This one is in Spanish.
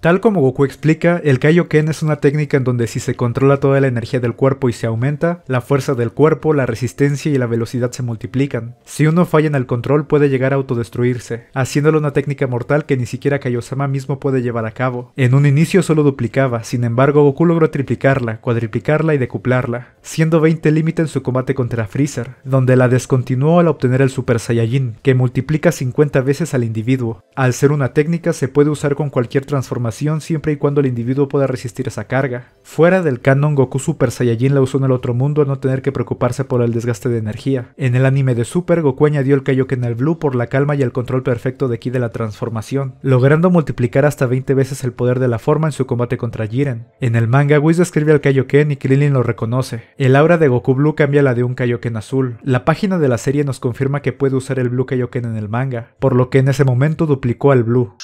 Tal como Goku explica, el Kaioken es una técnica en donde si se controla toda la energía del cuerpo y se aumenta, la fuerza del cuerpo, la resistencia y la velocidad se multiplican. Si uno falla en el control puede llegar a autodestruirse, haciéndolo una técnica mortal que ni siquiera Kaiosama mismo puede llevar a cabo. En un inicio solo duplicaba, sin embargo Goku logró triplicarla, cuadriplicarla y decuplarla, siendo 20 límite en su combate contra Freezer, donde la descontinuó al obtener el Super Saiyajin, que multiplica 50 veces al individuo. Al ser una técnica se puede usar con cualquier transformación siempre y cuando el individuo pueda resistir esa carga. Fuera del canon, Goku Super Saiyajin la usó en el otro mundo al no tener que preocuparse por el desgaste de energía. En el anime de Super, Goku añadió el Kaioken al Blue por la calma y el control perfecto de ki de la transformación, logrando multiplicar hasta 20 veces el poder de la forma en su combate contra Jiren. En el manga, Whis describe al Kaioken y Krillin lo reconoce. El aura de Goku Blue cambia la de un Kaioken azul. La página de la serie nos confirma que puede usar el Blue Kaioken en el manga, por lo que en ese momento duplicó al Blue.